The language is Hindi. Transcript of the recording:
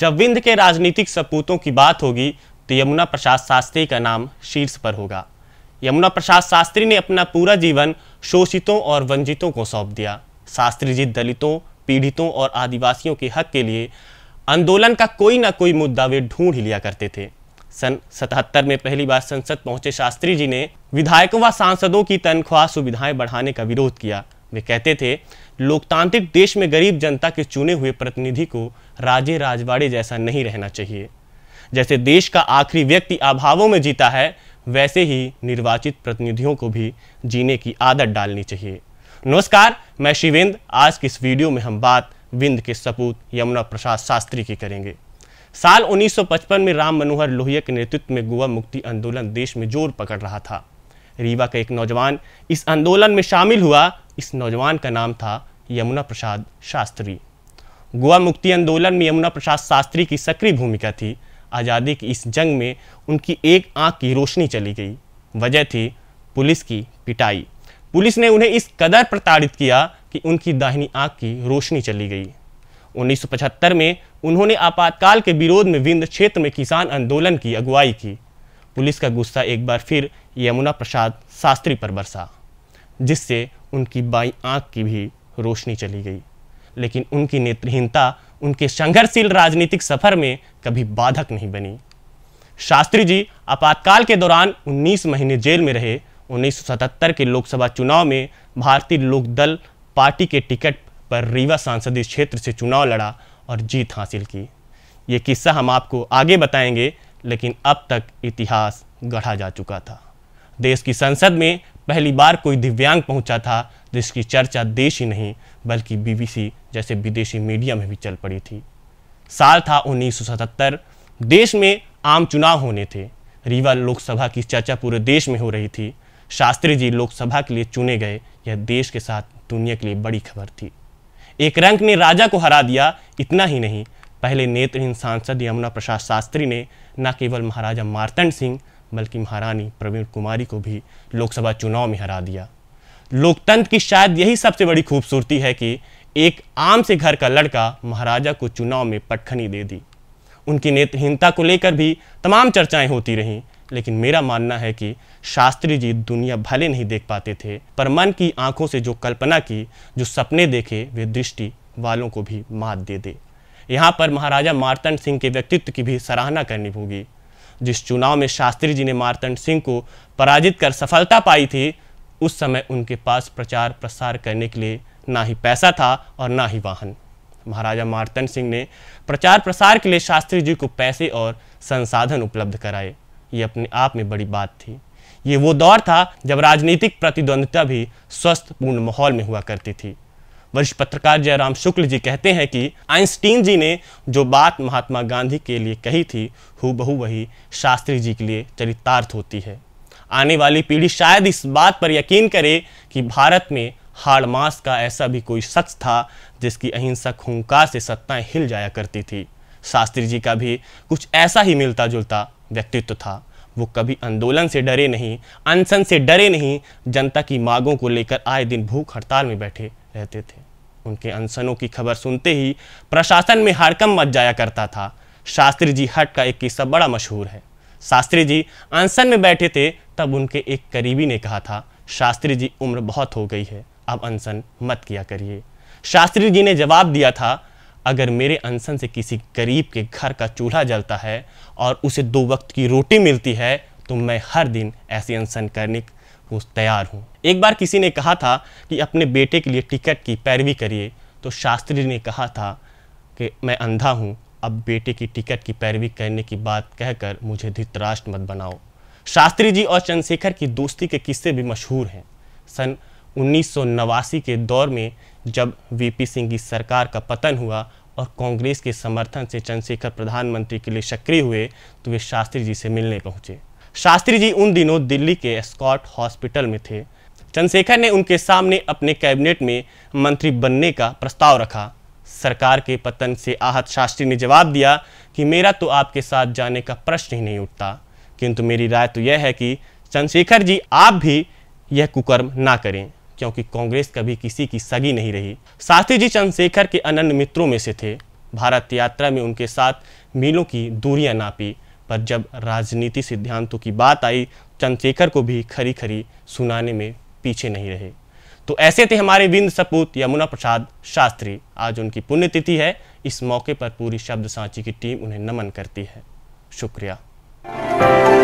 जब विंध के राजनीतिक सपूतों की बात होगी तो यमुना प्रसाद शास्त्री का नाम शीर्ष पर होगा यमुना प्रसाद शास्त्री ने अपना पूरा जीवन शोषितों और वंचितों को सौंप दिया शास्त्री जी दलितों पीड़ितों और आदिवासियों के हक के लिए आंदोलन का कोई ना कोई मुद्दा वे ढूंढ ही लिया करते थे सन 77 में पहली बार संसद पहुंचे शास्त्री जी ने विधायकों व सांसदों की तनख्वाह सुविधाएं बढ़ाने का विरोध किया वे कहते थे लोकतांत्रिक देश में गरीब जनता के चुने हुए प्रतिनिधि को राजे राजवाड़े जैसा नहीं रहना चाहिए जैसे देश का आखिरी व्यक्ति अभावों में जीता है वैसे ही निर्वाचित प्रतिनिधियों को भी जीने की आदत डालनी चाहिए नमस्कार मैं शिवेंद्र आज की इस वीडियो में हम बात विंद के सपूत यमुना प्रसाद शास्त्री की करेंगे साल 1955 में राम मनोहर लोहिया के नेतृत्व में गोवा मुक्ति आंदोलन देश में जोर पकड़ रहा था रीवा का एक नौजवान इस आंदोलन में शामिल हुआ इस नौजवान का नाम था यमुना प्रसाद शास्त्री गोवा मुक्ति आंदोलन में यमुना प्रसाद शास्त्री की सक्रिय भूमिका थी आज़ादी की इस जंग में उनकी एक आंख की रोशनी चली गई वजह थी पुलिस की पिटाई पुलिस ने उन्हें इस कदर प्रताड़ित किया कि उनकी दाहिनी आंख की रोशनी चली गई 1975 में उन्होंने आपातकाल के विरोध में विंध्य क्षेत्र में किसान आंदोलन की अगुवाई की पुलिस का गुस्सा एक बार फिर यमुना प्रसाद शास्त्री पर बरसा जिससे उनकी बाई आँख की भी रोशनी चली गई लेकिन उनकी नेत्रहीनता उनके संघर्षशील राजनीतिक सफर में कभी बाधक नहीं बनी शास्त्री जी आपातकाल के दौरान 19 महीने जेल में रहे 1977 के लोकसभा चुनाव में भारतीय लोकदल पार्टी के टिकट पर रीवा सांसदीय क्षेत्र से चुनाव लड़ा और जीत हासिल की ये किस्सा हम आपको आगे बताएंगे लेकिन अब तक इतिहास गढ़ा जा चुका था देश की संसद में पहली बार कोई दिव्यांग पहुंचा था जिसकी चर्चा देश ही नहीं बल्कि बीबीसी जैसे विदेशी मीडिया में भी चल पड़ी थी साल था 1977 देश में आम चुनाव होने थे रीवा लोकसभा की चर्चा पूरे देश में हो रही थी शास्त्री जी लोकसभा के लिए चुने गए यह देश के साथ दुनिया के लिए बड़ी खबर थी एक रंक ने राजा को हरा दिया इतना ही नहीं पहले नेत्रहीन सांसद यमुना प्रसाद शास्त्री ने न केवल महाराजा मारतंड सिंह बल्कि महारानी प्रवीण कुमारी को भी लोकसभा चुनाव में हरा दिया लोकतंत्र की शायद यही सबसे बड़ी खूबसूरती है कि एक आम से घर का लड़का महाराजा को चुनाव में पटखनी दे दी उनकी नेत्रहीनता को लेकर भी तमाम चर्चाएं होती रहीं लेकिन मेरा मानना है कि शास्त्री जी दुनिया भले नहीं देख पाते थे पर मन की आंखों से जो कल्पना की जो सपने देखे वे दृष्टि वालों को भी मात दे दे यहाँ पर महाराजा मारतंड सिंह के व्यक्तित्व की भी सराहना करनी होगी जिस चुनाव में शास्त्री जी ने मारतंड सिंह को पराजित कर सफलता पाई थी उस समय उनके पास प्रचार प्रसार करने के लिए ना ही पैसा था और ना ही वाहन महाराजा मार्तन सिंह ने प्रचार प्रसार के लिए शास्त्री जी को पैसे और संसाधन उपलब्ध कराए ये अपने आप में बड़ी बात थी ये वो दौर था जब राजनीतिक प्रतिद्वंदता भी स्वस्थ पूर्ण माहौल में हुआ करती थी वरिष्ठ पत्रकार जयराम शुक्ल जी कहते हैं कि आइंस्टीन जी ने जो बात महात्मा गांधी के लिए कही थी हु वही शास्त्री जी के लिए चरितार्थ होती है आने वाली पीढ़ी शायद इस बात पर यकीन करे कि भारत में हाड़ मास का ऐसा भी कोई शख्स था जिसकी अहिंसक हूंकार से सत्ताएं हिल जाया करती थी शास्त्री जी का भी कुछ ऐसा ही मिलता जुलता व्यक्तित्व था वो कभी आंदोलन से डरे नहीं अनशन से डरे नहीं जनता की मांगों को लेकर आए दिन भूख हड़ताल में बैठे रहते थे उनके अनशनों की खबर सुनते ही प्रशासन में हड़कम मच जाया करता था शास्त्री जी हट का एक किस्सा बड़ा मशहूर है शास्त्री जी अनशन में बैठे थे तब उनके एक करीबी ने कहा था शास्त्री जी उम्र बहुत हो गई है अब अनसन मत किया करिए शास्त्री जी ने जवाब दिया था अगर मेरे अनसन से किसी गरीब के घर का चूल्हा जलता है और उसे दो वक्त की रोटी मिलती है तो मैं हर दिन ऐसी अनसन करने को तैयार हूँ एक बार किसी ने कहा था कि अपने बेटे के लिए टिकट की पैरवी करिए तो शास्त्री ने कहा था कि मैं अंधा हूँ अब बेटे की टिकट की पैरवी करने की बात कहकर मुझे धृतराष्ट्र मत बनाओ शास्त्री जी और चंद्रशेखर की दोस्ती के किस्से भी मशहूर हैं सन उन्नीस के दौर में जब वीपी सिंह की सरकार का पतन हुआ और कांग्रेस के समर्थन से चंद्रशेखर प्रधानमंत्री के लिए सक्रिय हुए तो वे शास्त्री जी से मिलने पहुंचे शास्त्री जी उन दिनों दिल्ली के स्कॉट हॉस्पिटल में थे चंद्रशेखर ने उनके सामने अपने कैबिनेट में मंत्री बनने का प्रस्ताव रखा सरकार के पतन से आहत शास्त्री ने जवाब दिया कि मेरा तो आपके साथ जाने का प्रश्न ही नहीं उठता किंतु मेरी राय तो यह है कि चंद्रशेखर जी आप भी यह कुकर्म ना करें क्योंकि कांग्रेस कभी किसी की सगी नहीं रही साथी जी चंद्रशेखर के अनन्य मित्रों में से थे भारत यात्रा में उनके साथ मीलों की दूरियां नापी पर जब राजनीति सिद्धांतों की बात आई चंद्रशेखर को भी खरी खरी सुनाने में पीछे नहीं रहे तो ऐसे थे हमारे विंद सपूत यमुना प्रसाद शास्त्री आज उनकी पुण्यतिथि है इस मौके पर पूरी शब्द सांची की टीम उन्हें नमन करती है शुक्रिया Música